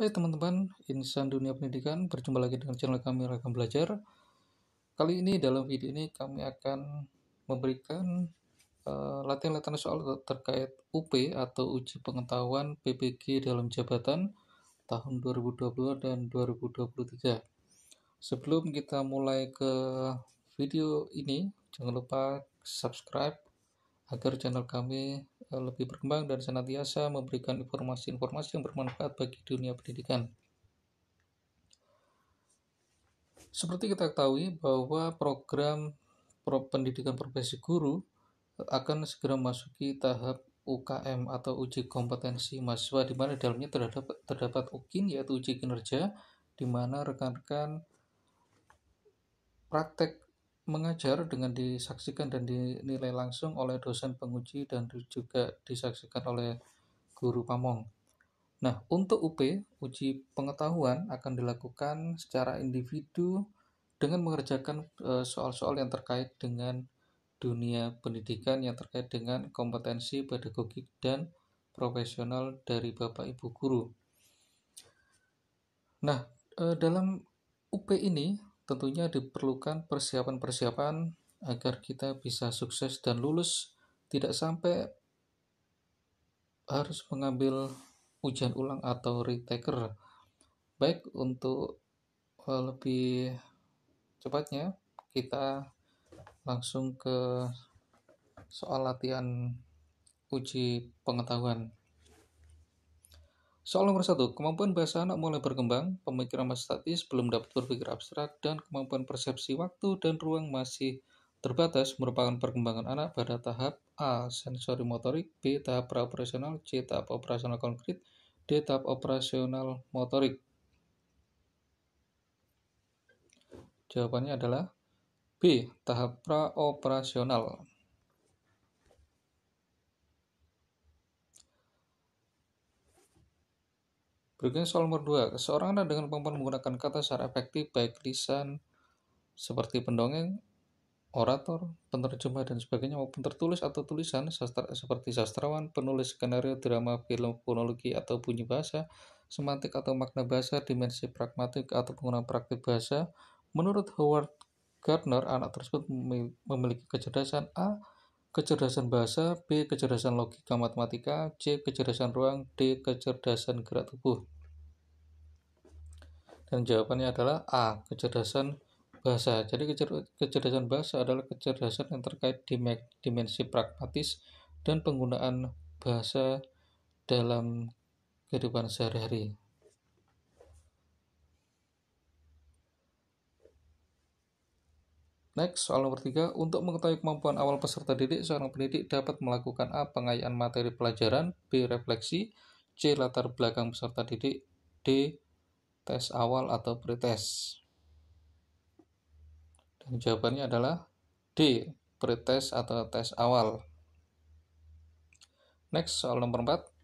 Hai hey, teman-teman, insan dunia pendidikan, berjumpa lagi dengan channel kami Ragam Belajar. Kali ini dalam video ini kami akan memberikan uh, latihan-latihan soal terkait UP atau uji pengetahuan PPG dalam jabatan tahun 2022 dan 2023. Sebelum kita mulai ke video ini, jangan lupa subscribe agar channel kami Eh, lebih berkembang dan senantiasa memberikan informasi-informasi yang bermanfaat bagi dunia pendidikan. Seperti kita ketahui bahwa program pendidikan profesi guru eh, akan segera memasuki tahap UKM atau uji kompetensi mahasiswa di mana dalamnya terdapat terdapat UKIN yaitu uji kinerja di mana rekan-rekan praktek mengajar dengan disaksikan dan dinilai langsung oleh dosen penguji dan juga disaksikan oleh guru pamong. Nah, untuk UP, uji pengetahuan akan dilakukan secara individu dengan mengerjakan eh, soal-soal yang terkait dengan dunia pendidikan yang terkait dengan kompetensi pedagogik dan profesional dari Bapak Ibu guru. Nah, eh, dalam UP ini tentunya diperlukan persiapan-persiapan agar kita bisa sukses dan lulus, tidak sampai harus mengambil ujian ulang atau retaker. Baik untuk eh, lebih cepatnya kita langsung ke soal latihan uji pengetahuan. Soal nomor satu, kemampuan bahasa anak mulai berkembang, pemikiran masih statis, belum dapat berpikir abstrak, dan kemampuan persepsi waktu dan ruang masih terbatas merupakan perkembangan anak pada tahap A. Sensori motorik, B. Tahap operasional C. Tahap operasional konkret, D. Tahap operasional motorik. Jawabannya adalah B. Tahap praoperasional. Berikutnya soal nomor 2. Seorang anak dengan perempuan menggunakan kata secara efektif baik lisan seperti pendongeng, orator, penerjemah, dan sebagainya maupun tertulis atau tulisan sastra, seperti sastrawan, penulis skenario, drama, film, fonologi, atau bunyi bahasa, semantik atau makna bahasa, dimensi pragmatik atau penggunaan praktik bahasa. Menurut Howard Gardner, anak tersebut memiliki kecerdasan A kecerdasan bahasa, B. kecerdasan logika matematika, C. kecerdasan ruang, D. kecerdasan gerak tubuh. Dan jawabannya adalah A. kecerdasan bahasa. Jadi kecerdasan bahasa adalah kecerdasan yang terkait di dimensi pragmatis dan penggunaan bahasa dalam kehidupan sehari-hari. Next, soal nomor 3. Untuk mengetahui kemampuan awal peserta didik, seorang pendidik dapat melakukan A. Pengayaan materi pelajaran B. Refleksi C. Latar belakang peserta didik D. Tes awal atau pretest Dan jawabannya adalah D. Pretest atau tes awal Next, soal nomor 4.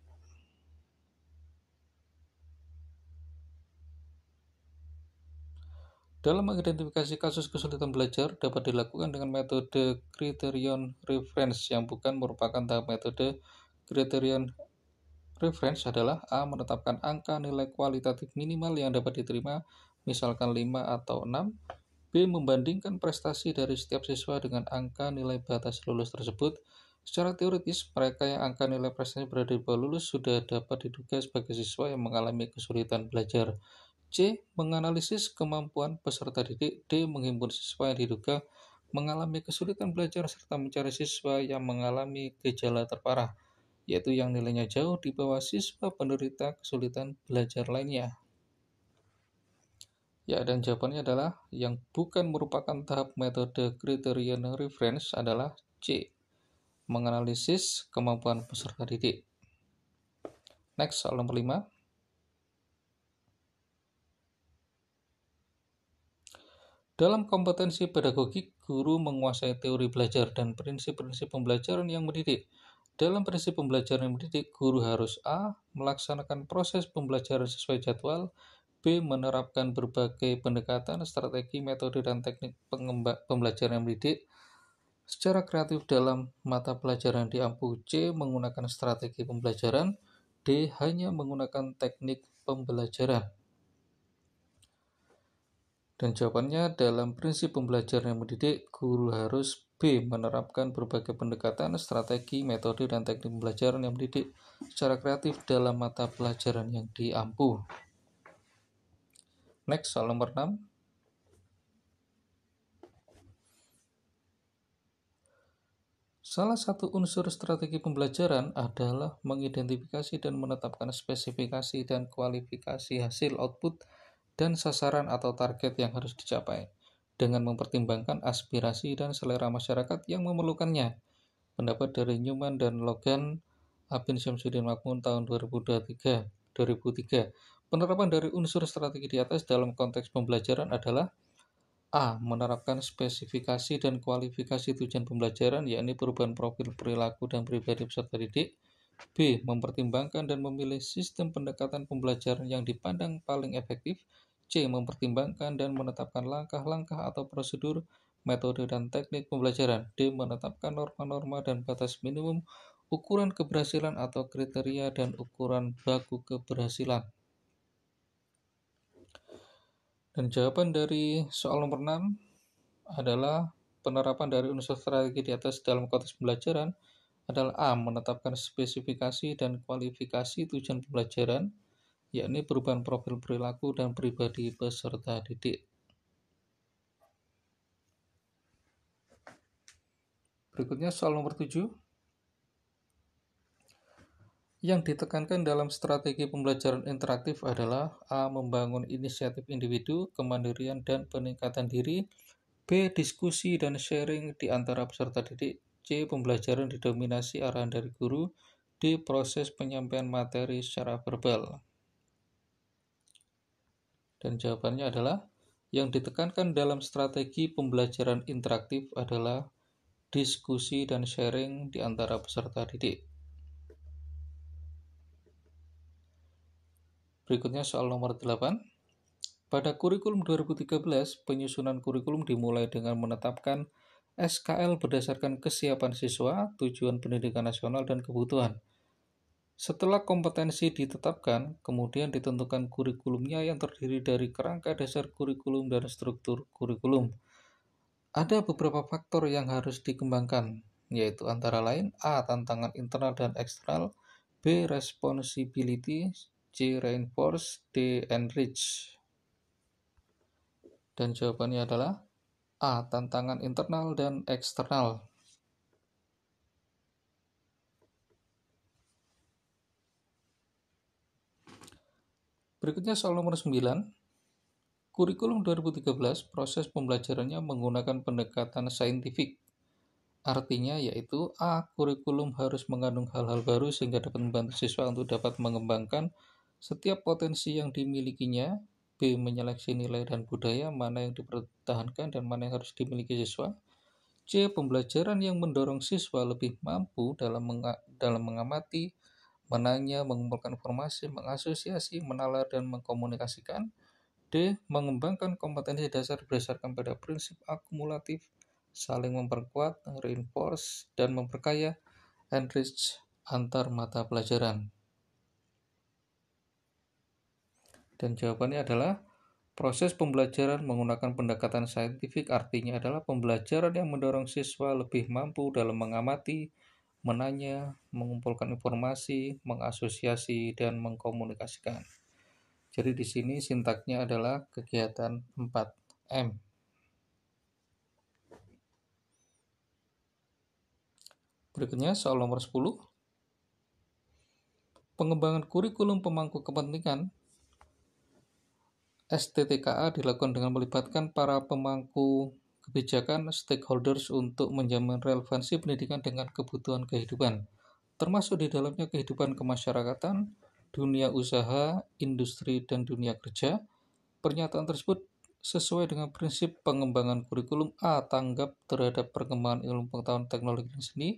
Dalam mengidentifikasi kasus kesulitan belajar dapat dilakukan dengan metode Criterion reference yang bukan merupakan tahap metode Criterion reference adalah A. Menetapkan angka nilai kualitatif minimal yang dapat diterima, misalkan 5 atau 6. B. Membandingkan prestasi dari setiap siswa dengan angka nilai batas lulus tersebut. Secara teoritis, mereka yang angka nilai prestasi berada di bawah lulus sudah dapat diduga sebagai siswa yang mengalami kesulitan belajar. C. Menganalisis kemampuan peserta didik. D. Menghimpun siswa yang diduga mengalami kesulitan belajar serta mencari siswa yang mengalami gejala terparah, yaitu yang nilainya jauh di bawah siswa penderita kesulitan belajar lainnya. Ya, dan jawabannya adalah yang bukan merupakan tahap metode kriteria reference adalah C. Menganalisis kemampuan peserta didik. Next, soal nomor 5. Dalam kompetensi pedagogik, guru menguasai teori belajar dan prinsip-prinsip pembelajaran yang mendidik. Dalam prinsip pembelajaran yang mendidik, guru harus A. melaksanakan proses pembelajaran sesuai jadwal, B. menerapkan berbagai pendekatan, strategi, metode, dan teknik pembelajaran yang mendidik secara kreatif dalam mata pelajaran diampu, C. menggunakan strategi pembelajaran, D. hanya menggunakan teknik pembelajaran. Dan jawabannya dalam prinsip pembelajaran yang mendidik, guru harus B. Menerapkan berbagai pendekatan, strategi, metode, dan teknik pembelajaran yang mendidik secara kreatif dalam mata pelajaran yang diampu. Next, soal nomor 6. Salah satu unsur strategi pembelajaran adalah mengidentifikasi dan menetapkan spesifikasi dan kualifikasi hasil output dan sasaran atau target yang harus dicapai dengan mempertimbangkan aspirasi dan selera masyarakat yang memerlukannya. Pendapat dari Newman dan Logan Abin Syamsuddin Makmun tahun 2023. 2003. Penerapan dari unsur strategi di atas dalam konteks pembelajaran adalah A. Menerapkan spesifikasi dan kualifikasi tujuan pembelajaran, yakni perubahan profil perilaku dan pribadi peserta didik. B. Mempertimbangkan dan memilih sistem pendekatan pembelajaran yang dipandang paling efektif C. Mempertimbangkan dan menetapkan langkah-langkah atau prosedur, metode, dan teknik pembelajaran. D. Menetapkan norma-norma dan batas minimum, ukuran keberhasilan atau kriteria, dan ukuran baku keberhasilan. Dan jawaban dari soal nomor 6 adalah penerapan dari unsur strategi di atas dalam konteks pembelajaran adalah A. Menetapkan spesifikasi dan kualifikasi tujuan pembelajaran yakni perubahan profil perilaku dan pribadi peserta didik. Berikutnya soal nomor 7. Yang ditekankan dalam strategi pembelajaran interaktif adalah A. Membangun inisiatif individu, kemandirian, dan peningkatan diri B. Diskusi dan sharing di antara peserta didik C. Pembelajaran didominasi arahan dari guru D. Proses penyampaian materi secara verbal dan jawabannya adalah yang ditekankan dalam strategi pembelajaran interaktif adalah diskusi dan sharing di antara peserta didik. Berikutnya soal nomor 8. Pada kurikulum 2013, penyusunan kurikulum dimulai dengan menetapkan SKL berdasarkan kesiapan siswa, tujuan pendidikan nasional, dan kebutuhan. Setelah kompetensi ditetapkan, kemudian ditentukan kurikulumnya yang terdiri dari kerangka dasar kurikulum dan struktur kurikulum. Ada beberapa faktor yang harus dikembangkan, yaitu antara lain A. Tantangan internal dan eksternal B. Responsibility C. Reinforce D. Enrich Dan jawabannya adalah A. Tantangan internal dan eksternal Berikutnya soal nomor 9. Kurikulum 2013 proses pembelajarannya menggunakan pendekatan saintifik. Artinya yaitu A. Kurikulum harus mengandung hal-hal baru sehingga dapat membantu siswa untuk dapat mengembangkan setiap potensi yang dimilikinya. B. Menyeleksi nilai dan budaya mana yang dipertahankan dan mana yang harus dimiliki siswa. C. Pembelajaran yang mendorong siswa lebih mampu dalam, meng dalam mengamati, Menanya, mengumpulkan informasi, mengasosiasi, menalar, dan mengkomunikasikan. D. Mengembangkan kompetensi dasar berdasarkan pada prinsip akumulatif, saling memperkuat, reinforce, dan memperkaya, enrich antar mata pelajaran. Dan jawabannya adalah Proses pembelajaran menggunakan pendekatan saintifik artinya adalah pembelajaran yang mendorong siswa lebih mampu dalam mengamati, menanya, mengumpulkan informasi, mengasosiasi, dan mengkomunikasikan. Jadi di sini sintaknya adalah kegiatan 4M. Berikutnya soal nomor 10. Pengembangan kurikulum pemangku kepentingan STTKA dilakukan dengan melibatkan para pemangku kebijakan stakeholders untuk menjamin relevansi pendidikan dengan kebutuhan kehidupan, termasuk di dalamnya kehidupan kemasyarakatan, dunia usaha, industri, dan dunia kerja. Pernyataan tersebut sesuai dengan prinsip pengembangan kurikulum A. Tanggap terhadap perkembangan ilmu pengetahuan teknologi dan seni,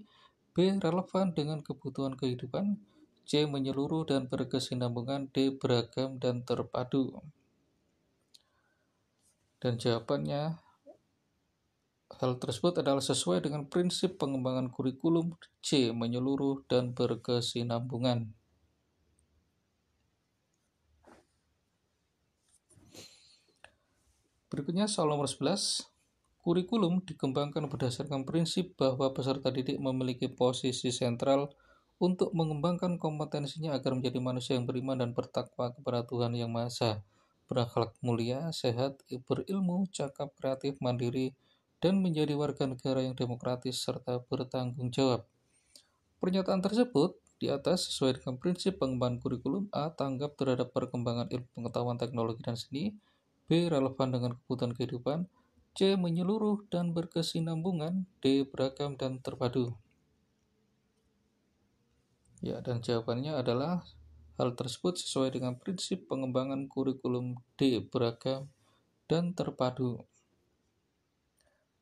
B. Relevan dengan kebutuhan kehidupan, C. Menyeluruh dan berkesinambungan, D. Beragam dan terpadu. Dan jawabannya Hal tersebut adalah sesuai dengan prinsip pengembangan kurikulum C menyeluruh dan berkesinambungan. Berikutnya soal nomor 11. Kurikulum dikembangkan berdasarkan prinsip bahwa peserta didik memiliki posisi sentral untuk mengembangkan kompetensinya agar menjadi manusia yang beriman dan bertakwa kepada Tuhan Yang Maha Esa, berakhlak mulia, sehat, berilmu, cakap, kreatif, mandiri, dan menjadi warga negara yang demokratis serta bertanggung jawab. Pernyataan tersebut di atas sesuai dengan prinsip pengembangan kurikulum A. Tanggap terhadap perkembangan ilmu pengetahuan teknologi dan seni B. Relevan dengan kebutuhan kehidupan C. Menyeluruh dan berkesinambungan D. Beragam dan terpadu Ya, dan jawabannya adalah hal tersebut sesuai dengan prinsip pengembangan kurikulum D. Beragam dan terpadu.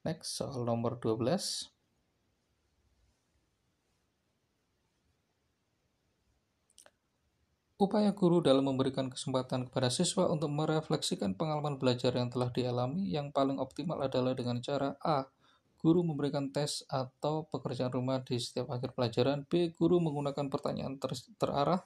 Next, soal nomor 12. Upaya guru dalam memberikan kesempatan kepada siswa untuk merefleksikan pengalaman belajar yang telah dialami yang paling optimal adalah dengan cara A. Guru memberikan tes atau pekerjaan rumah di setiap akhir pelajaran. B. Guru menggunakan pertanyaan ter terarah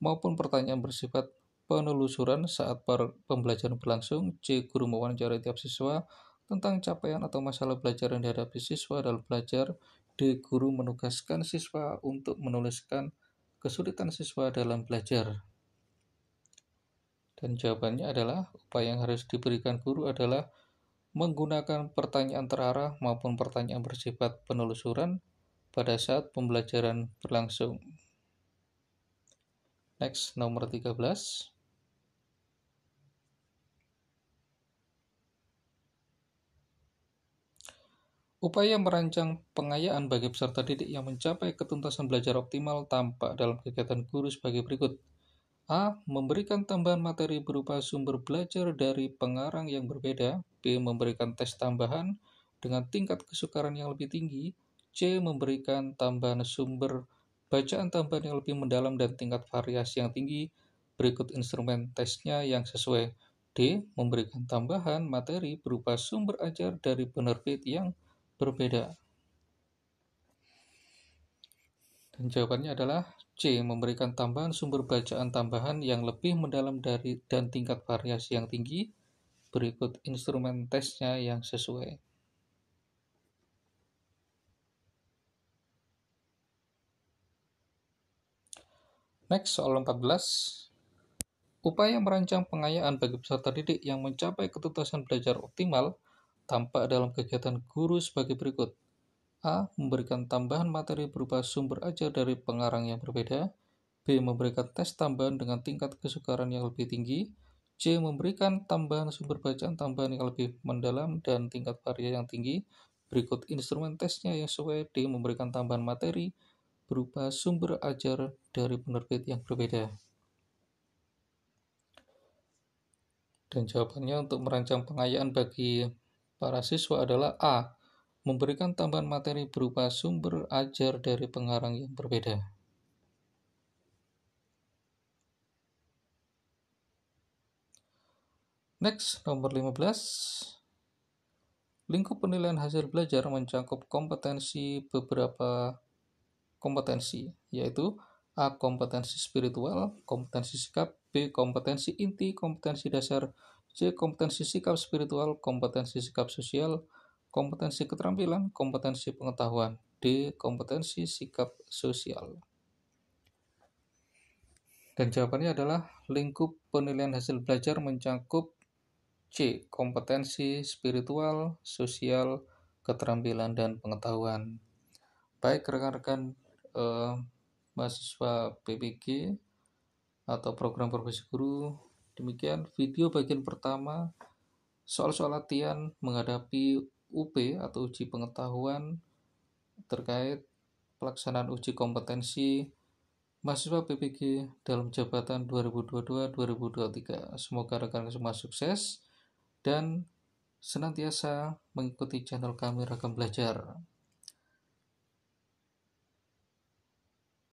maupun pertanyaan bersifat penelusuran saat pembelajaran berlangsung. C. Guru mewawancarai tiap siswa tentang capaian atau masalah belajar yang dihadapi siswa dalam belajar, di Guru menugaskan siswa untuk menuliskan kesulitan siswa dalam belajar. Dan jawabannya adalah upaya yang harus diberikan guru adalah menggunakan pertanyaan terarah maupun pertanyaan bersifat penelusuran pada saat pembelajaran berlangsung. Next, nomor 13. Upaya merancang pengayaan bagi peserta didik yang mencapai ketuntasan belajar optimal tampak dalam kegiatan guru sebagai berikut. A. Memberikan tambahan materi berupa sumber belajar dari pengarang yang berbeda. B. Memberikan tes tambahan dengan tingkat kesukaran yang lebih tinggi. C. Memberikan tambahan sumber bacaan tambahan yang lebih mendalam dan tingkat variasi yang tinggi. Berikut instrumen tesnya yang sesuai. D. Memberikan tambahan materi berupa sumber ajar dari penerbit yang berbeda. Dan jawabannya adalah C. Memberikan tambahan sumber bacaan tambahan yang lebih mendalam dari dan tingkat variasi yang tinggi. Berikut instrumen tesnya yang sesuai. Next, soal 14. Upaya merancang pengayaan bagi peserta didik yang mencapai ketuntasan belajar optimal – tampak dalam kegiatan guru sebagai berikut. A. Memberikan tambahan materi berupa sumber ajar dari pengarang yang berbeda. B. Memberikan tes tambahan dengan tingkat kesukaran yang lebih tinggi. C. Memberikan tambahan sumber bacaan tambahan yang lebih mendalam dan tingkat karya yang tinggi. Berikut instrumen tesnya yang sesuai D. Memberikan tambahan materi berupa sumber ajar dari penerbit yang berbeda. Dan jawabannya untuk merancang pengayaan bagi para siswa adalah A. Memberikan tambahan materi berupa sumber ajar dari pengarang yang berbeda. Next, nomor 15. Lingkup penilaian hasil belajar mencakup kompetensi beberapa kompetensi, yaitu A. Kompetensi spiritual, kompetensi sikap, B. Kompetensi inti, kompetensi dasar, C. Kompetensi sikap spiritual, kompetensi sikap sosial, kompetensi keterampilan, kompetensi pengetahuan. D. Kompetensi sikap sosial. Dan jawabannya adalah lingkup penilaian hasil belajar mencakup C. Kompetensi spiritual, sosial, keterampilan, dan pengetahuan. Baik rekan-rekan eh, mahasiswa PPG atau program profesi guru Demikian video bagian pertama soal-soal latihan menghadapi UP atau uji pengetahuan terkait pelaksanaan uji kompetensi mahasiswa PPG dalam jabatan 2022-2023. Semoga rekan rekan semua sukses dan senantiasa mengikuti channel kami Ragam Belajar.